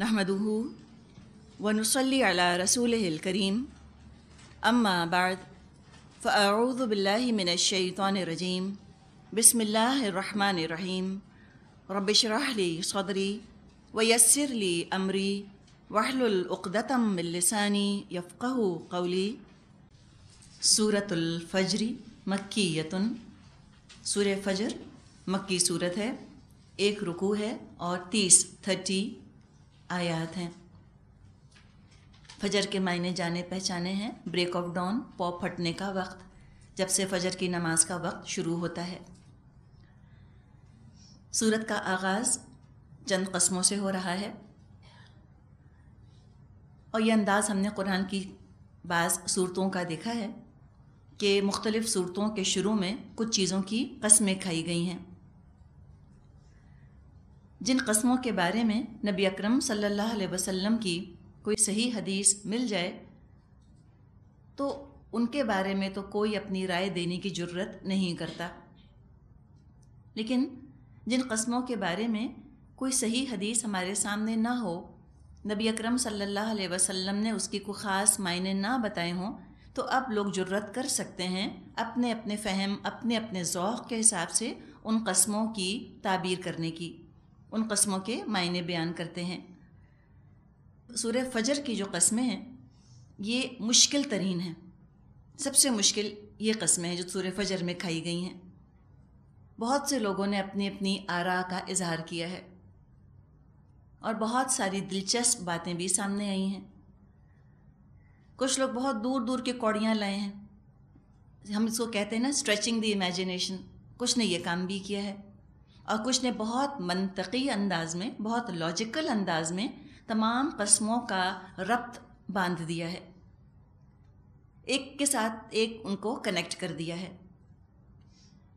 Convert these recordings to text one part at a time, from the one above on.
नहमदहू वनसली अला रसूल करीम अम्मा बाद फ़ाऊदबिल्लिमिनशैतरजीम बसमीम रबशरहली सदरी वयसरली अमरी वहलुल़दतम लसानी यफ़क़ कौली सूरतुल्फ़जरी मक्कीयतन सूर फजर मक्की सूरत है एक रुकू है और तीस थर्टी आयात हैं फजर के मायने जाने पहचाने हैं ब्रेक ऑफ डॉन पॉप फटने का वक्त जब से फजर की नमाज का वक्त शुरू होता है सूरत का आगाज़ चंद कस्मों से हो रहा है और यह अंदाज़ हमने कुरान की बाज़ सूरतों का देखा है कि मुख्तलिफ़ सूरतों के शुरू में कुछ चीज़ों की कस्में खाई गई हैं जिन कस्मों के बारे में नबी अकरम सल्लल्लाहु अलैहि वसल्लम की कोई सही हदीस मिल जाए तो उनके बारे में तो कोई अपनी राय देने की ज़रूरत नहीं करता लेकिन जिन कस्मों के बारे में कोई सही हदीस हमारे सामने ना हो नबी अकरम सल्लल्लाहु अलैहि वसल्लम ने उसकी को ख़ास मायने ना बताए हों तो अब लोग जरूरत कर सकते हैं अपने अपने फ़हम अपने अपने ओक़ के हिसाब से उन कस्मों की ताबीर करने की उन कस्मों के मायने बयान करते हैं सूर्य फजर की जो कस्में हैं ये मुश्किल तरीन हैं सबसे मुश्किल ये कस्में हैं जो सूर्य फजर में खाई गई हैं बहुत से लोगों ने अपनी अपनी आरा का इजहार किया है और बहुत सारी दिलचस्प बातें भी सामने आई हैं कुछ लोग बहुत दूर दूर के कौड़ियाँ लाए हैं हम इसको कहते हैं ना स्ट्रेचिंग द इमेजिनेशन कुछ ने ये काम भी किया है और कुछ ने बहुत मनतकी अंदाज में बहुत लॉजिकल अंदाज में तमाम कस्मों का रब्त बांध दिया है एक के साथ एक उनको कनेक्ट कर दिया है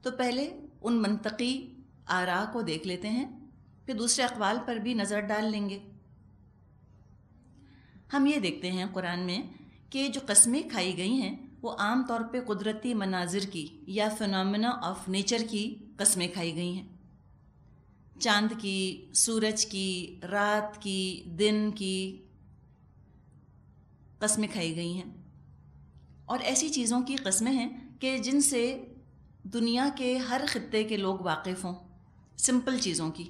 तो पहले उन मनतकी आरा को देख लेते हैं फिर दूसरे अकवाल पर भी नज़र डाल लेंगे हम ये देखते हैं कुरान में कि जो कस्में खाई गई हैं वो आम तौर पे कुदरती मनाजिर की या फिनमिना ऑफ नेचर की कस्में खाई गई हैं चांद की सूरज की रात की दिन की कस्में खाई गई हैं और ऐसी चीज़ों की कस्में हैं कि जिनसे दुनिया के हर ख़त्े के लोग वाकिफ़ हों सिंपल चीज़ों की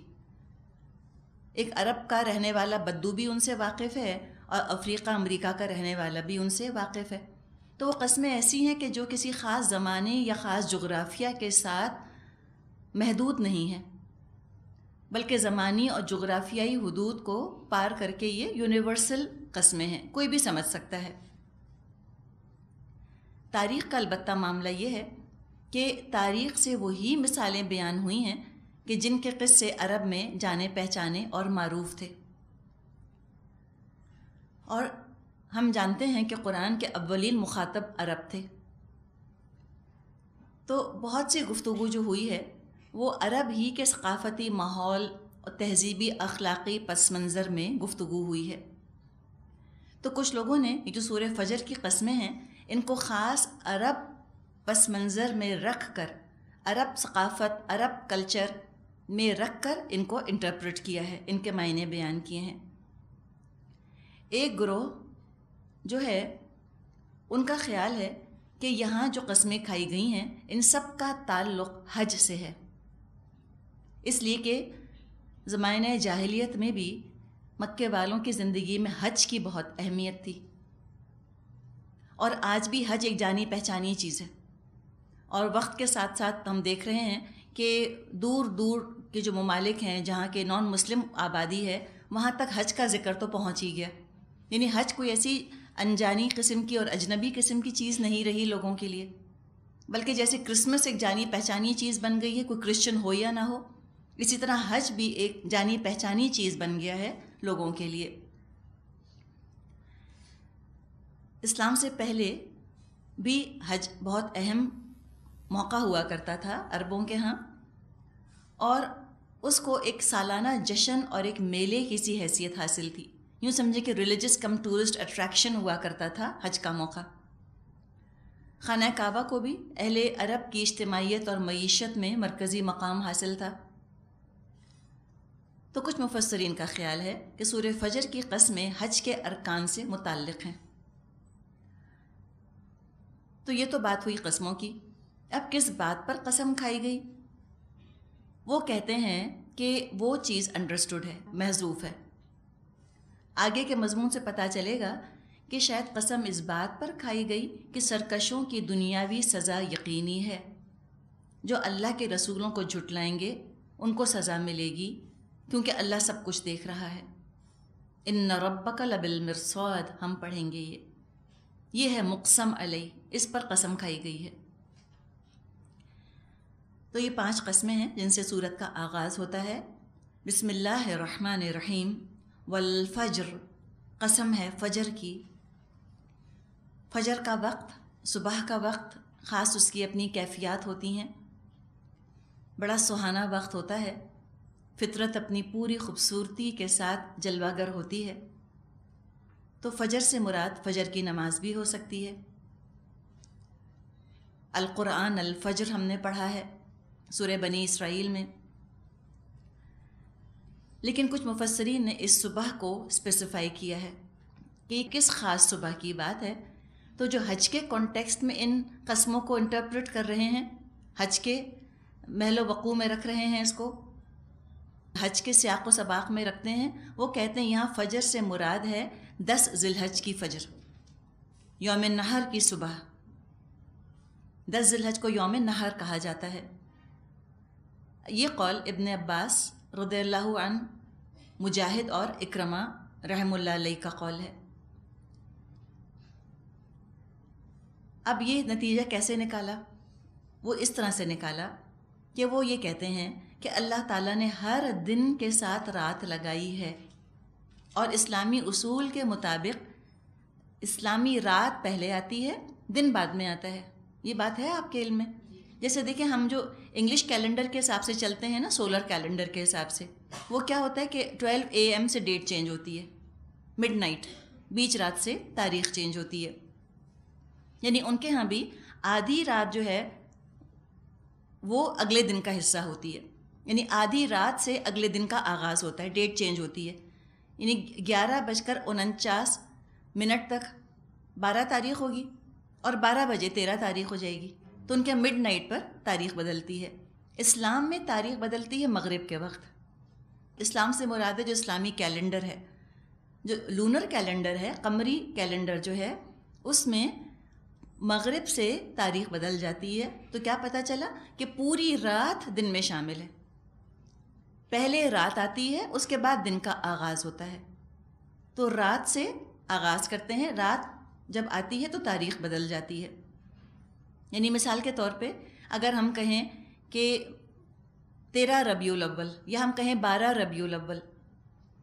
एक अरब का रहने वाला बद्दू भी उनसे वाकिफ़ है और अफ्रीका अमेरिका का रहने वाला भी उनसे वाकिफ़ है तो वो कस्में ऐसी हैं कि जो किसी ख़ास ज़माने या ख़ास जोग्राफिया के साथ महदूद नहीं हैं बल्कि ज़मानी और जोग्राफियाई हदूद को पार करके ये यूनिवर्सल कस्में हैं कोई भी समझ सकता है तारीख़ का अलबत् मामला ये है कि तारीख़ से वही मिसालें बयान हुई हैं कि जिनके किस्से अरब में जाने पहचाने और मरूफ थे और हम जानते हैं कि कुरान के अवलिन मुखातब अरब थे तो बहुत सी गुफ्तु जो हुई है वो अरब ही के सकाफ़ती माहौल और तहजीबी अखलाक़ी पस मंज़र में गुफ्तु हुई है तो कुछ लोगों ने जो सूर फजर की कस्में हैं इनको ख़ास अरब पस मंज़र में रख कर अरब सकाफ़त अरब कल्चर में रख कर इनको इंटरप्रेट किया है इनके मायने बयान किए हैं एक ग्रोह जो है उनका ख्याल है कि यहाँ जो कस्में खाई गई हैं इन सब का ताल्लुक़ हज से है इसलिए कि ज़माने जाहिलियत में भी मक्के वालों की ज़िंदगी में हज की बहुत अहमियत थी और आज भी हज एक जानी पहचानी चीज़ है और वक्त के साथ साथ हम देख रहे हैं कि दूर दूर के जो ममालिक हैं जहाँ के नॉन मुस्लिम आबादी है वहाँ तक हज का ज़िक्र तो पहुँच ही गया यानी हज कोई ऐसी अनजानी किस्म की और अजनबी किस्म की चीज़ नहीं रही लोगों के लिए बल्कि जैसे क्रिसमस एक जानी पहचानी चीज़ बन गई है कोई क्रिश्चियन हो या ना हो इसी तरह हज भी एक जानी पहचानी चीज़ बन गया है लोगों के लिए इस्लाम से पहले भी हज बहुत अहम मौका हुआ करता था अरबों के यहाँ और उसको एक सालाना जश्न और एक मेले की सी हैसियत हासिल थी यूँ समझे कि रिलीज़स कम टूरिस्ट अट्रैक्शन हुआ करता था हज का मौका खाना काबा को भी अहले अरब की इज्तमाहीत और मीशत में मरकज़ी मकाम हासिल था तो कुछ मुफसरीन का ख्याल है कि सूर्य फजर की कस्में हज के अरकान से मुतक़ हैं तो ये तो बात हुई कस्मों की अब किस बात पर कसम खाई गई वो कहते हैं कि वो चीज़ अंडरस्टूड है महजूफ है आगे के मजमून से पता चलेगा कि शायद कसम इस बात पर खाई गई कि सरकशों की दुनियावी सज़ा यकीनी है जो अल्लाह के रसूलों को झुटलाएंगे उनको सज़ा मिलेगी क्योंकि अल्लाह सब कुछ देख रहा है इन रब्बक लबिल मरसौद हम पढ़ेंगे ये ये है मुकसम अलई इस पर कसम खाई गई है तो ये पांच कस्में हैं जिनसे सूरत का आगाज़ होता है रहीम वलफ़जर कसम है फ़जर की फ़जर का वक्त सुबह का वक्त ख़ास उसकी अपनी कैफियत होती हैं बड़ा सुहाना वक्त होता है फितरत अपनी पूरी खूबसूरती के साथ जलवागर होती है तो फजर से मुराद फजर की नमाज भी हो सकती है अल-फजर हमने पढ़ा है सूर्य बनी इसराइल में लेकिन कुछ मुफसरीन ने इस सुबह को स्पेसिफाई किया है कि किस ख़ास सुबह की बात है तो जो हज के कॉन्टेक्स्ट में इन कस्मों को इंटरप्रेट कर रहे हैं हज के महलो वक़ू में रख रहे हैं इसको हज के सियाक सबाक में रखते हैं वो कहते हैं यहाँ फजर से मुराद है दस जिलहज की फजर योम नहर की सुबह दस जिलहज को योम नहर कहा जाता है ये कौल इबन अब्बास रदन मुजाहिद और इक्रमा रहमुल्ला का कौल है अब ये नतीजा कैसे निकाला वो इस तरह से निकाला कि वो ये कहते हैं कि अल्लाह ताला ने हर दिन के साथ रात लगाई है और इस्लामी उसूल के मुताबिक इस्लामी रात पहले आती है दिन बाद में आता है ये बात है आपके इल्म में जैसे देखें हम जो इंग्लिश कैलेंडर के हिसाब से चलते हैं ना सोलर कैलेंडर के हिसाब से वो क्या होता है कि 12 ए से डेट चेंज होती है मिडनाइट बीच रात से तारीख चेंज होती है यानी उनके यहाँ भी आधी रात जो है वो अगले दिन का हिस्सा होती है यानी आधी रात से अगले दिन का आगाज़ होता है डेट चेंज होती है यानी ग्यारह बजकर उनचास मिनट तक बारह तारीख होगी और बारह बजे तेरह तारीख हो जाएगी तो उनके मिड नाइट पर तारीख बदलती है इस्लाम में तारीख बदलती है मगरिब के वक्त इस्लाम से मुराद है जो इस्लामी कैलेंडर है जो लूनर कैलेंडर है कमरी कैलेंडर जो है उसमें मगरिब से तारीख बदल जाती है तो क्या पता चला कि पूरी रात दिन में शामिल है पहले रात आती है उसके बाद दिन का आगाज़ होता है तो रात से आगाज़ करते हैं रात जब आती है तो तारीख बदल जाती है यानी मिसाल के तौर पे अगर हम कहें कि तेरह रबील अव्वल या हम कहें बारह रबील अव्वल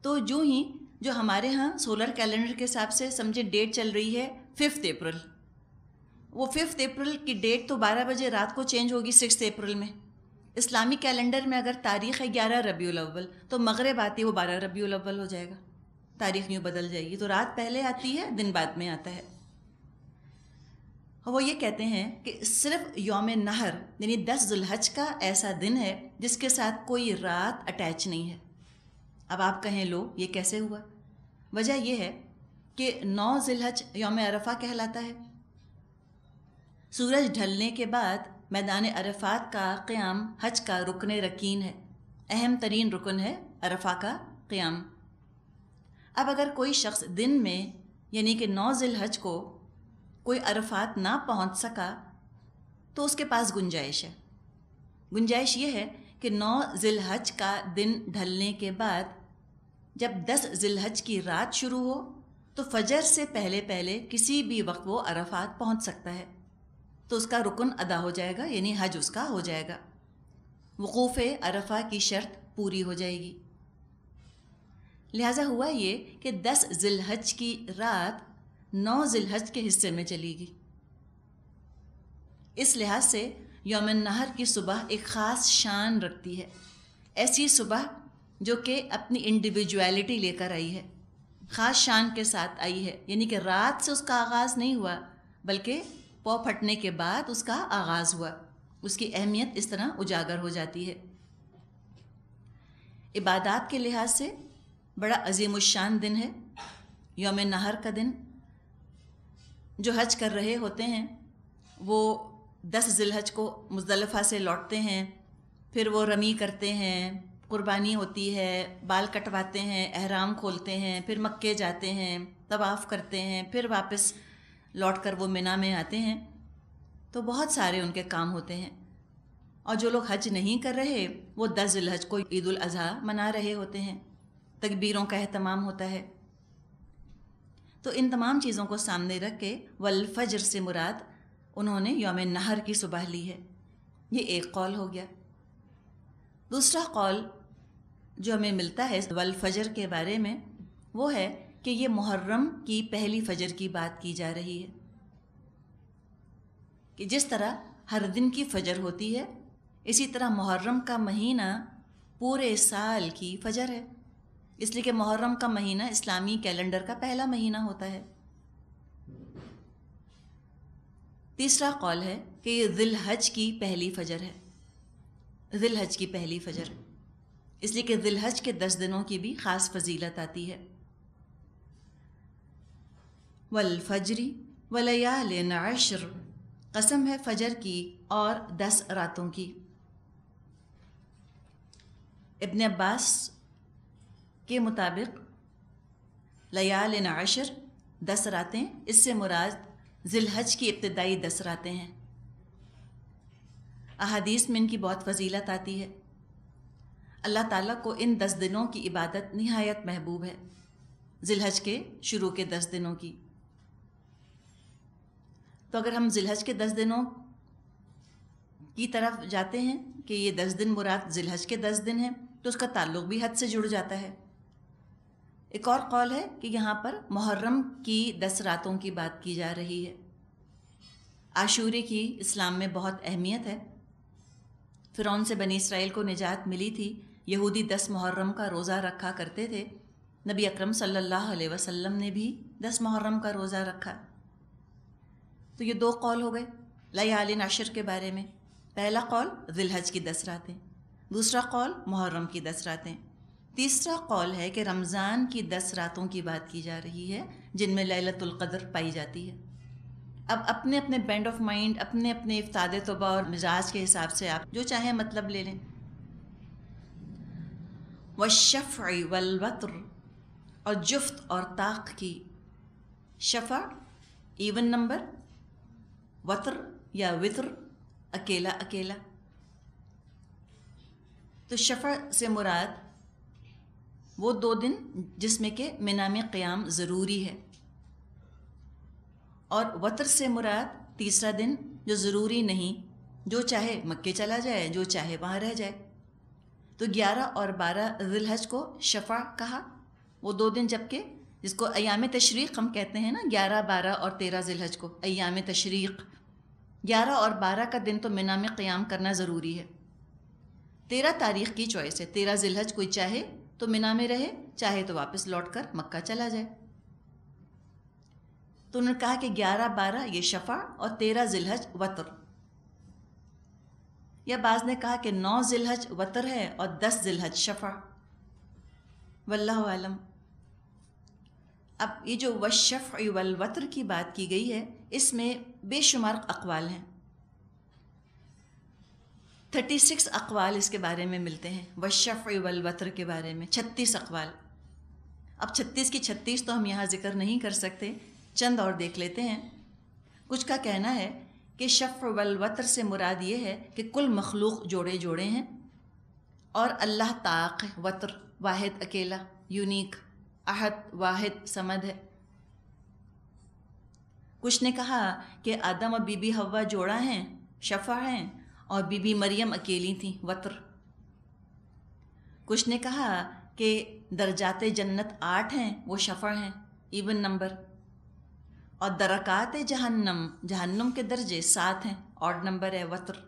तो जो ही जो हमारे यहाँ सोलर कैलेंडर के हिसाब से समझे डेट चल रही है फिफ्थ अप्रैल वो फिफ्थ अप्रैल की डेट तो बारह बजे रात को चेंज होगी सिक्स अप्रैल में इस्लामी कैलेंडर में अगर तारीख़ है ग्यारह रबी अव्वल तो मगरब आती है वो बारह रबी अव्वल हो जाएगा तारीख़ यूँ बदल जाएगी तो रात पहले आती है दिन बाद में आता है और वो ये कहते हैं कि सिर्फ योम नहर यानी दस जुल्हज का ऐसा दिन है जिसके साथ कोई रात अटैच नहीं है अब आप कहें लो ये कैसे हुआ वजह यह है कि नौ जिलहज योम अरफा कहलाता है सूरज ढलने के बाद मैदान अरफात का क़्याम हज का रुकन रकीन है अहम तरीन रुकन है अरफा का क़्याम अब अगर कोई शख्स दिन में यानी कि नौ ज़िल हज को कोई अरफात ना पहुंच सका तो उसके पास गुंजाइश है गुंजाइश ये है कि नौ हज का दिन ढलने के बाद जब दस हज की रात शुरू हो तो फजर से पहले पहले किसी भी वक्त वो अरफात पहुंच सकता है तो उसका रुकन अदा हो जाएगा यानी हज उसका हो जाएगा वक़ूफ़ अरफा की शर्त पूरी हो जाएगी लिहाजा हुआ ये कि दस जिलहज की रात नौ जिलहज के हिस्से में चलेगी इस लिहाज से योम नहर की सुबह एक ख़ास शान रखती है ऐसी सुबह जो कि अपनी इंडिविजुअलिटी लेकर आई है ख़ास शान के साथ आई है यानी कि रात से उसका आगाज़ नहीं हुआ बल्कि पौ फटने के बाद उसका आगाज़ हुआ उसकी अहमियत इस तरह उजागर हो जाती है इबादत के लिहाज से बड़ा अजीम शान दिन है योम नहर का दिन जो हज कर रहे होते हैं वो दस जिलहज को मुजलफ़ा से लौटते हैं फिर वो रमी करते हैं कुर्बानी होती है बाल कटवाते हैं अहराम खोलते हैं फिर मक्के जाते हैं तवाफ़ करते हैं फिर वापस लौट कर वो मिना में आते हैं तो बहुत सारे उनके काम होते हैं और जो लोग हज नहीं कर रहे वो दस जिलहज को ईद अजहा मना रहे होते हैं तकबीरों का अहतमाम होता है तो इन तमाम चीज़ों को सामने रख के वलफजर से मुराद उन्होंने योम नहर की सुबह ली है ये एक कौल हो गया दूसरा कौल जो हमें मिलता है वलफजर के बारे में वो है कि ये मुहर्रम की पहली फजर की बात की जा रही है कि जिस तरह हर दिन की फजर होती है इसी तरह मुहर्रम का महीना पूरे साल की फजर है इसलिए कि मुहर्रम का महीना इस्लामी कैलेंडर का पहला महीना होता है तीसरा कॉल है कि ये दिल हज की पहली फजर है दिल हज की पहली फजर इसलिए कि दिल हज के दस दिनों की भी ख़ास फजीलत आती है वलफ़जरी वलयालिन अशर कसम है फजर की और दस रातों की इब्न अब्बास के मुताबिक लयालिन अशर दस रातें इससे मुराद ज़िलहज की इब्तदाई दस रातें हैं अहादीस में इनकी बहुत फजीलत आती है अल्लाह ताला को इन दस दिनों की इबादत नहायत महबूब है ज़िलहज के शुरू के दस दिनों की तो अगर हम जिलहज के दस दिनों की तरफ जाते हैं कि ये दस दिन मुराद जिलहज के दस दिन हैं तो उसका ताल्लुक भी हद से जुड़ जाता है एक और कौल है कि यहाँ पर मुहर्रम की दस रातों की बात की जा रही है आशूरे की इस्लाम में बहुत अहमियत है फिर से बनी इसराइल को निजात मिली थी यहूदी दस मुहर्रम का रोज़ा रखा करते थे नबी अकरम सल्लल्लाहु अलैहि वसल्लम ने भी दस मुहर्रम का रोज़ा रखा तो ये दो कॉल हो गए लयालिन अशर के बारे में पहला कॉल जिलहज की दस रातें दूसरा कॉल मुहर्रम की दस रातें तीसरा कॉल है कि रमज़ान की दस रातों की बात की जा रही है जिनमें ललतुल्क़दर पाई जाती है अब अपने अपने बैंड ऑफ माइंड अपने अपने इफ्ताद तोबा और मिजाज के हिसाब से आप जो चाहें मतलब ले लें व शफ़ वलवतर और जुफ्त और ताक की शफ़ा इवन नंबर वत्र या वित्र अकेला अकेला तो शफ़ा से मुराद वो दो दिन जिसमें के मिनाम क़याम ज़रूरी है और वतर से मुराद तीसरा दिन जो ज़रूरी नहीं जो चाहे मक्के चला जाए जो चाहे वहाँ रह जाए तो ग्यारह और बारह जिलहज को शफ़ा कहा वो दो दिन जबकि जिसको अयाम तशरीक़ हम कहते हैं ना ग्यारह बारह और तेरह जिलहज को अयाम तशरीक़ ग्यारह और बारह का दिन तो मिना में क़्याम करना ज़रूरी है तेरह तारीख़ की चॉइस है तेरह जिलहज कोई चाहे तो मिना में रहे चाहे तो वापस लौट कर मक्का चला जाए तो उन्होंने कहा कि ग्यारह बारह ये शफ़ा और तेरह जिलहज वतर या बाज़ ने कहा कि नौ जिलहज वतर है और दस जिलहज शफ़ा वल्लम अब ये जो वशफ़ वलवतर की बात की गई है इसमें बेशुमार अकवाल हैं थर्टी सिक्स अकवाल इसके बारे में मिलते हैं वशफ़ वलवतर के बारे में छत्तीस अकवाल अब छत्तीस की छत्तीस तो हम यहाँ ज़िक्र नहीं कर सकते चंद और देख लेते हैं कुछ का कहना है कि शफ़ वलवतर से मुराद ये है कि कुल मखलूक जोड़े जोड़े हैं और अल्लाह ताक वतर वाहिद अकेला यूनिक अहद वाहिद समद है कुछ ने कहा कि आदम और बीबी हवा जोड़ा हैं शफा हैं और बीबी मरियम अकेली थी वत्र कुछ ने कहा कि दर्जात जन्नत आठ हैं वो शफा हैं इवन नंबर और दरक़ात जहन्नम जहन्नम के दर्जे सात हैं और नंबर है वत्र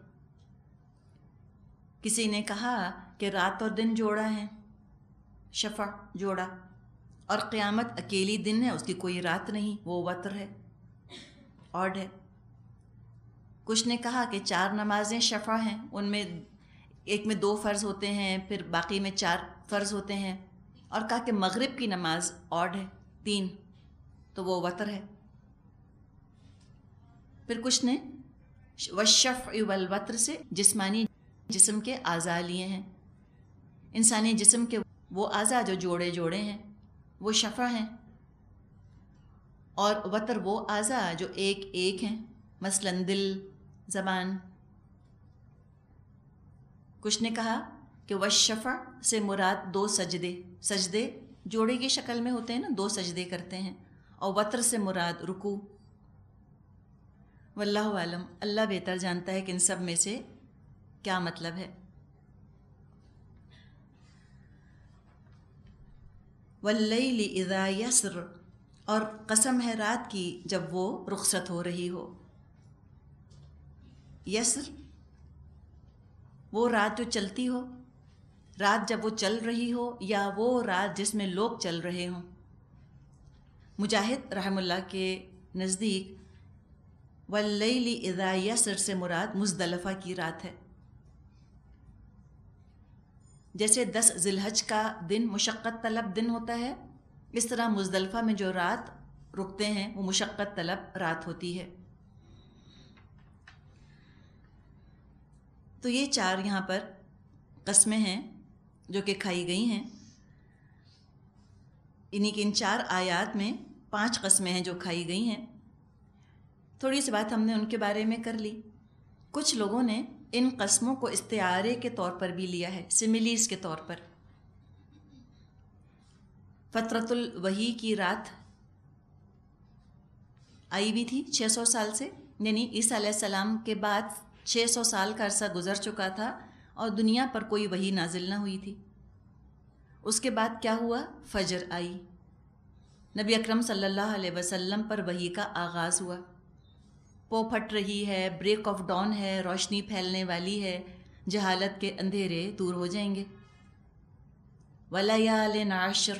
किसी ने कहा कि रात और दिन जोड़ा है शफा जोड़ा और क़्यामत अकेली दिन है उसकी कोई रात नहीं वो वत्र है ऑड है कुछ ने कहा कि चार नमाजें शफ़ा हैं उनमें एक में दो फ़र्ज़ होते हैं फिर बाकी में चार फ़र्ज़ होते हैं और कहा कि मगरिब की नमाज ऑड है तीन तो वो वतर है फिर कुछ ने वशफ़ वल से जिस्मानी जिसम के आज़ा लिए हैं इंसानी जिसम के वो आज़ा जो जोड़े जोड़े हैं वो शफ़ा हैं और वतर वो आज़ा जो एक एक हैं मसलन दिल ज़बान कुछ ने कहा कि व शफा से मुराद दो सजदे सजदे जोड़े की शक्ल में होते हैं ना दो सजदे करते हैं और वतर से मुराद रुकू वल्लम आलम अल्लाह बेहतर जानता है कि इन सब में से क्या मतलब है वल्लैल इज़ा यसर और कसम है रात की जब वो रुखसत हो रही हो यसर वो रात जो चलती हो रात जब वो चल रही हो या वो रात जिसमें लोग चल रहे हों मुजाहिद रहमुल्ला के नज़दीक वल्लैल इज़ा यसर से मुराद मुजदलफ़ा की रात है जैसे दस जिलहज का दिन मुशक्क़त तलब दिन होता है इस तरह मुजदलफ़ा में जो रात रुकते हैं वो मुशक्क़त तलब रात होती है तो ये चार यहाँ पर कस्में हैं जो कि खाई गई हैं इन्हीं की इन चार आयात में पांच कस्में हैं जो खाई गई हैं थोड़ी सी बात हमने उनके बारे में कर ली कुछ लोगों ने इन कस्मों को इस्तारे के तौर पर भी लिया है सिमिलीज के तौर पर फतरतुल वही की रात आई हुई थी 600 साल से यानी ईसा सलाम के बाद 600 साल का अरसा गुजर चुका था और दुनिया पर कोई वही नाजिल ना हुई थी उसके बाद क्या हुआ फजर आई नबी अकरम सल्लल्लाहु अलैहि वसल्लम पर वही का आगाज़ हुआ पो फट रही है ब्रेक ऑफ डॉन है रोशनी फैलने वाली है जहालत के अंधेरे दूर हो जाएंगे वलयाल नाशर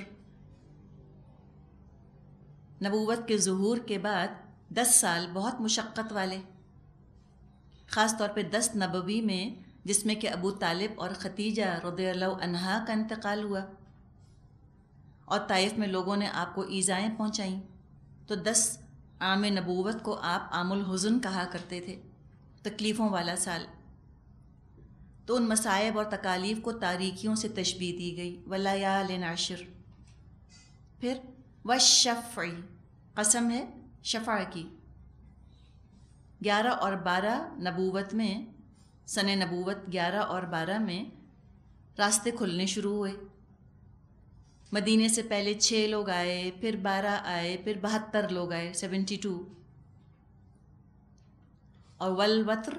नबूवत के जहूर के बाद दस साल बहुत मुशक्क़त वाले ख़ास तौर पे दस नबवी में जिसमें कि अबू तालिब और ख़तीजा रदल का इंतकाल हुआ और ताइफ में लोगों ने आपको ईज़ाएँ पहुँचाईं तो दस आम नबूवत को आप आमुल हुज़न कहा करते थे तकलीफ़ों वाला साल तो उन मसायब और तकालीफ को तारीखियों से तशबी दी गई वलायाल नाशर फिर व शफ़ी कसम है शफ़ा की ग्यारह और बारह नबूवत में सन नबूवत ग्यारह और बारह में रास्ते खुलने शुरू हुए मदीने से पहले छः लोग आए फिर बारह आए फिर बहत्तर लोग आए सेवेंटी टू और वलवत्र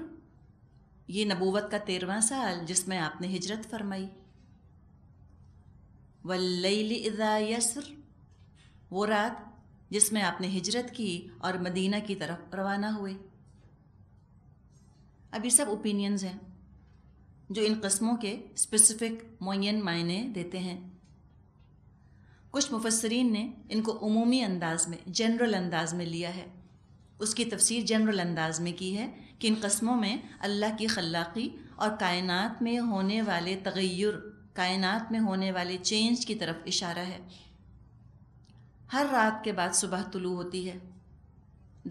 ये नबूवत का तेरवा साल जिसमें आपने हिजरत फरमाई वल यसर वो रात जिसमें आपने हिजरत की और मदीना की तरफ रवाना हुए अब ये सब ओपिनियंस हैं जो इन कस्मों के स्पेसिफिक मुन मायने देते हैं कुछ मुफसरीन ने इनको अमूमी अंदाज में जनरल अंदाज में लिया है उसकी तफसीर जनरल अंदाज में की है कि इन कस्मों में अल्लाह की खलाक़ी और कायनात में होने वाले तगैर कायनात में होने वाले चेंज की तरफ इशारा है हर रात के बाद सुबह तुलू होती है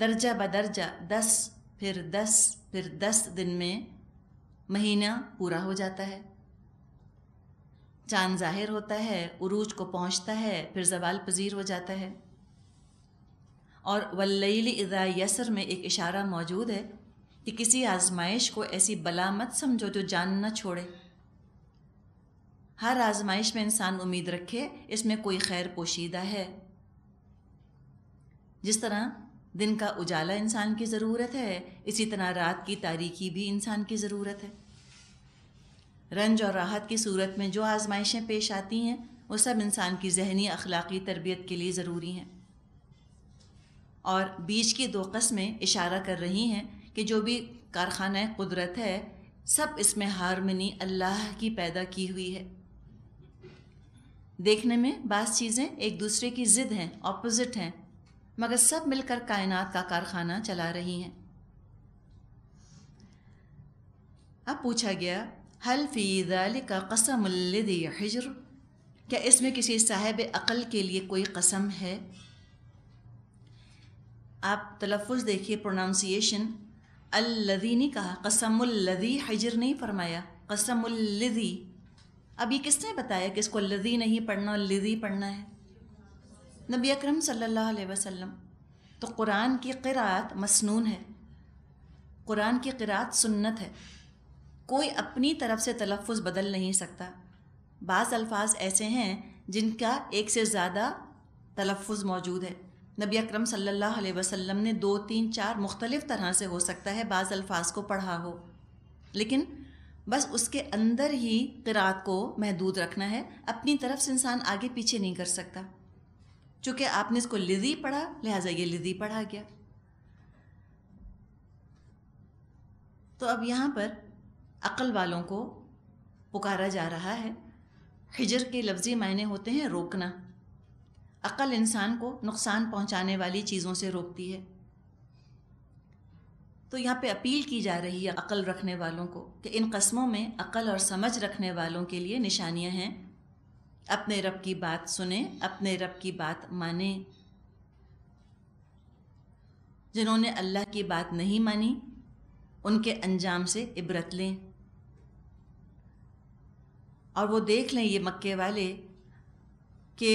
दर्जा बदर्जा दस फिर दस फिर दस दिन में महीना पूरा हो जाता है चांद जाहिर होता है उरूज को पहुंचता है फिर जवाल पजीर हो जाता है और वल्लैली इदा यसर में एक इशारा मौजूद है कि किसी आजमाइश को ऐसी बला मत समझो जो जान न छोड़े हर आजमाइश में इंसान उम्मीद रखे इसमें कोई खैर पोशीदा है जिस तरह दिन का उजाला इंसान की ज़रूरत है इसी तरह रात की तारीकी भी इंसान की ज़रूरत है रंज और राहत की सूरत में जो आजमाइशें पेश आती हैं वो सब इंसान की जहनी अखलाकी तरबियत के लिए ज़रूरी हैं और बीच की दो कस्में इशारा कर रही हैं कि जो भी कारखाना कुदरत है सब इसमें हारमनी अल्लाह की पैदा की हुई है देखने में बास चीज़ें एक दूसरे की ज़िद हैं ऑपोज़िट हैं मगर सब मिलकर कायनात का कारखाना चला रही हैं अब पूछा गया हल फ़ी का कसम हजर क्या इसमें किसी साहेब अक़ल के लिए कोई कसम है आप तलफ़ देखिए प्रोनाउंसिएशन अल्लदी ने कहा कसमुल्लदी हजर नहीं फरमाया कसमुल्लदी अब ये किसने बताया कि इसको लदी नहीं पढ़ना लदी पढ़ना है नबी अकरम सल्लल्लाहु अलैहि वसल्लम तो कुरान की क़रात मसनून है कुरान की क़रात सुन्नत है कोई अपनी तरफ से तलफ़ बदल नहीं सकता बाज़ अल्फाज ऐसे हैं जिनका एक से ज़्यादा तलफ़ मौजूद है नबी अक्रम सल्लल्लाहु अलैहि वसल्लम ने दो तीन चार मुख्तलिफ़ तरह से हो सकता है बाज़ अल्फाज को पढ़ा हो लेकिन बस उसके अंदर ही किरात को महदूद रखना है अपनी तरफ से इंसान आगे पीछे नहीं कर सकता चूँकि आपने इसको लिजी पढ़ा लिहाजा ये लिजी पढ़ा गया तो अब यहाँ पर अक़ल वालों को पुकारा जा रहा है हिजर के लफ्ज़ी मायने होते हैं रोकना अक़ल इंसान को नुकसान पहुंचाने वाली चीज़ों से रोकती है तो यहाँ पे अपील की जा रही है अक़ल रखने वालों को कि इन कस्मों में अक़ल और समझ रखने वालों के लिए निशानियाँ हैं अपने रब की बात सुने अपने रब की बात माने जिन्होंने अल्लाह की बात नहीं मानी उनके अंजाम से इबरत लें और वो देख लें ये मक्के वाले के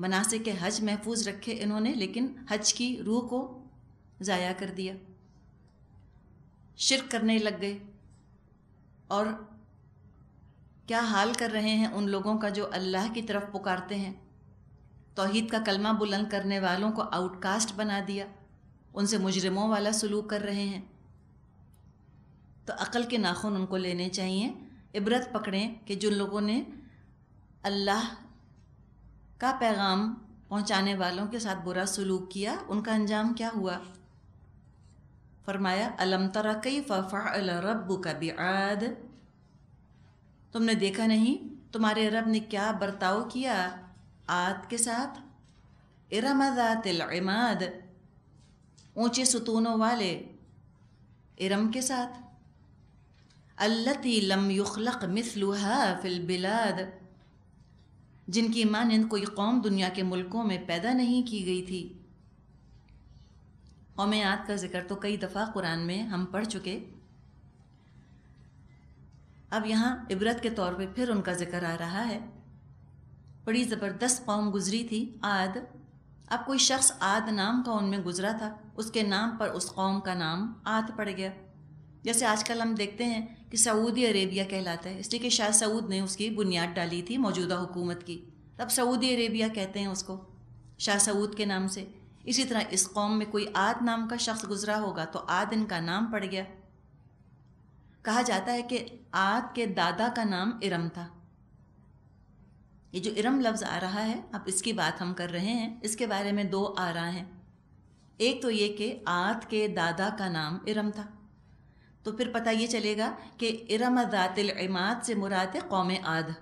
मनासे के हज महफूज रखे इन्होंने लेकिन हज की रूह को ज़ाया कर दिया शिरक करने लग गए और क्या हाल कर रहे हैं उन लोगों का जो अल्लाह की तरफ पुकारते हैं तोहहीद का कलमा बुलंद करने वालों को आउटकास्ट बना दिया उनसे मुजरमों वाला सलूक कर रहे हैं तो अकल के नाखून उनको लेने चाहिए इबरत पकड़ें कि जिन लोगों ने अल्लाह का पैगाम पहुंचाने वालों के साथ बुरा सलूक किया उनका अंजाम क्या हुआ फरमाया अलम तरा कई फ़ाल रब्बू का आद तुमने देखा नहीं तुम्हारे रब ने क्या बर्ताव किया आद के साथ इरमदातिलमाद ऊंचे सुतूनों वाले इरम के साथ अल्लती लम युखलक मिसलुहा फिल बिलाद जिनकी मानंद कोई कौम दुनिया के मुल्कों में पैदा नहीं की गई थी कौम ओमयात का ज़िक्र तो कई दफ़ा कुरान में हम पढ़ चुके अब यहाँ इबरत के तौर पे फिर उनका ज़िक्र आ रहा है बड़ी ज़बरदस्त कौम गुज़री थी आद अब कोई शख्स आद नाम का उनमें गुज़रा था उसके नाम पर उस कौम का नाम आद पड़ गया जैसे आजकल हम देखते हैं कि सऊदी अरेबिया कहलाता है इसलिए कि शाह सऊद ने उसकी बुनियाद डाली थी मौजूदा हुकूमत की तब सऊदी अरेबिया कहते हैं उसको शाह सऊद के नाम से इसी तरह इस कौम में कोई आद नाम का शख्स गुजरा होगा तो आद इनका नाम पड़ गया कहा जाता है कि आद के दादा का नाम इरम था ये जो इरम लफ्ज़ आ रहा है अब इसकी बात हम कर रहे हैं इसके बारे में दो आ रहा हैं एक तो ये कि आद के दादा का नाम इरम था तो फिर पता ये चलेगा कि इरम दातिल इमाद से मुराद कौम आद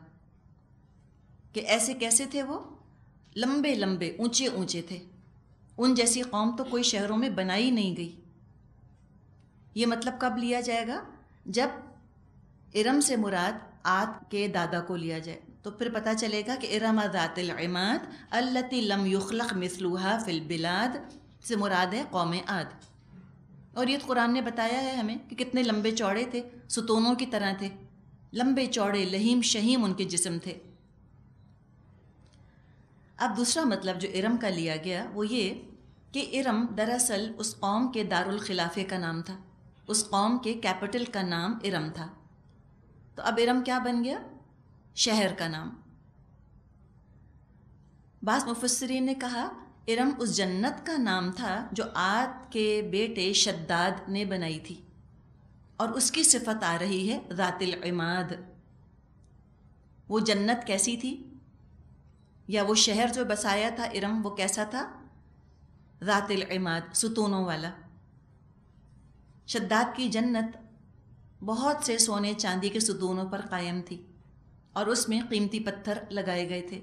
कि ऐसे कैसे थे वो लंबे लंबे ऊंचे ऊंचे थे उन जैसी कौम तो कोई शहरों में बनाई नहीं गई ये मतलब कब लिया जाएगा जब इरम से मुराद आद के दादा को लिया जाए तो फिर पता चलेगा कि इरम दातिल इमाद अल्लती लम युखलक मिसलूहा फिल बिलाद से मुराद है कौम आद और ये तो कुरान ने बताया है हमें कि कितने लंबे चौड़े थे सुतोनों की तरह थे लंबे चौड़े लहीम शहीम उनके जिस्म थे अब दूसरा मतलब जो इरम का लिया गया वो ये कि इरम दरअसल उस कौम के दारुल खिलाफे का नाम था उस कौम के कैपिटल का नाम इरम था तो अब इरम क्या बन गया शहर का नाम बास मुफसरीन ने कहा इरम उस जन्नत का नाम था जो आद के बेटे शद्दाद ने बनाई थी और उसकी सिफत आ रही है रातिल इमाद वो जन्नत कैसी थी या वो शहर जो बसाया था इरम वो कैसा था रातिल इमाद सुतूनों वाला शद्दाद की जन्नत बहुत से सोने चांदी के सुतूनों पर कायम थी और उसमें कीमती पत्थर लगाए गए थे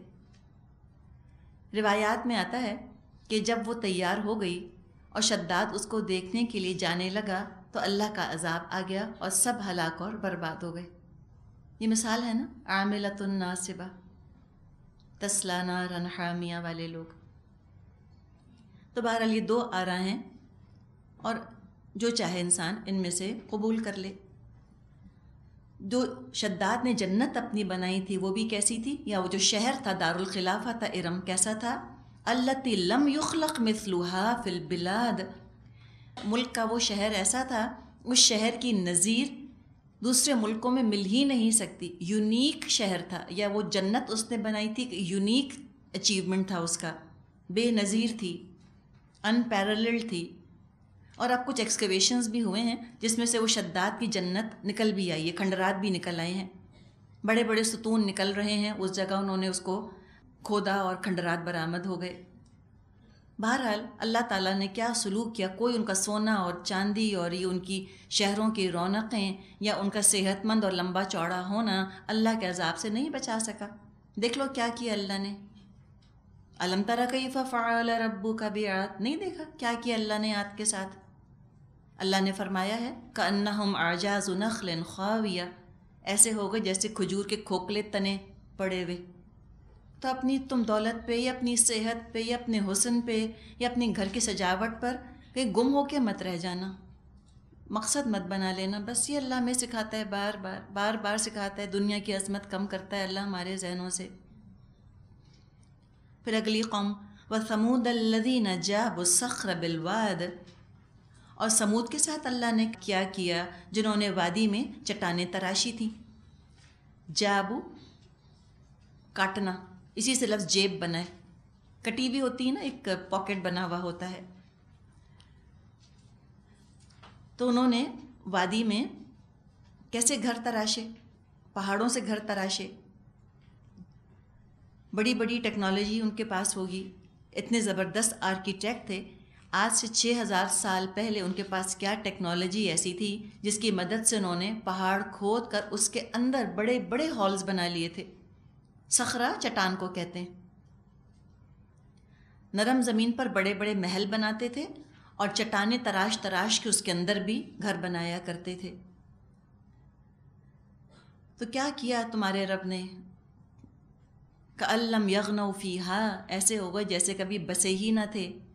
रिवायात में आता है कि जब वो तैयार हो गई और शद्दाद उसको देखने के लिए जाने लगा तो अल्लाह का अजाब आ गया और सब हलाक और बर्बाद हो गए ये मिसाल है ना सिबा तस्लाना रनहामिया वाले लोग तो बहरहाल ये दो आ रहा हैं और जो चाहे इंसान इनमें से कबूल कर ले जो शद्दाद ने जन्नत अपनी बनाई थी वो भी कैसी थी या वो जो शहर था दारुल खिलाफा था इरम कैसा था अल्लती लम युखलक मिसलुहा फिल बिलाद मुल्क का वो शहर ऐसा था उस शहर की नज़ीर दूसरे मुल्कों में मिल ही नहीं सकती यूनिक शहर था या वो जन्नत उसने बनाई थी यूनिक अचीवमेंट था उसका बेनज़ीर थी अनपैरल्ड थी और अब कुछ एक्सकवेशंस भी हुए हैं जिसमें से वो शद्दात की जन्नत निकल भी आई है खंडरात भी निकल आए हैं बड़े बड़े सुतून निकल रहे हैं उस जगह उन्होंने उसको खोदा और खंडरात बरामद हो गए बहरहाल अल्लाह ताला ने क्या सलूक किया कोई उनका सोना और चांदी और ये उनकी शहरों की रौनकें या उनका सेहतमंद और लंबा चौड़ा होना अल्लाह के अजाब से नहीं बचा सका देख लो क्या किया अल्लाह ने अलम तरा कई फ़ाल रब्बू का भी आत नहीं देखा क्या किया अल्लाह ने आत के साथ अल्लाह ने फरमाया है का हम आजाज नखल ख्वाविया ऐसे हो गए जैसे खजूर के खोखले तने पड़े हुए तो अपनी तुम दौलत पे या अपनी सेहत पे या अपने हुसन पे या अपने घर की सजावट पर कहीं गुम हो के मत रह जाना मकसद मत बना लेना बस ये अल्लाह हमें सिखाता है बार बार बार बार सिखाता है दुनिया की अजमत कम करता है अल्लाह हमारे जहनों से फिर अगली कौम व समूद अल्लदीन जाबुसख्र बिलवाद और समूद के साथ अल्लाह ने क्या किया जिन्होंने वादी में चट्टाने तराशी थी जाबू काटना इसी से लफ्ज़ जेब बना है कटी भी होती है ना एक पॉकेट बना हुआ होता है तो उन्होंने वादी में कैसे घर तराशे पहाड़ों से घर तराशे बड़ी बड़ी टेक्नोलॉजी उनके पास होगी इतने ज़बरदस्त आर्किटेक्ट थे आज से 6000 साल पहले उनके पास क्या टेक्नोलॉजी ऐसी थी जिसकी मदद से उन्होंने पहाड़ खोद कर उसके अंदर बड़े बड़े हॉल्स बना लिए थे सखरा चट्टान को कहते हैं नरम ज़मीन पर बड़े बड़े महल बनाते थे और चट्टाने तराश तराश के उसके अंदर भी घर बनाया करते थे तो क्या किया तुम्हारे रब ने कल्लम यगनऊ फ़ी ऐसे होगा जैसे कभी बसे ही ना थे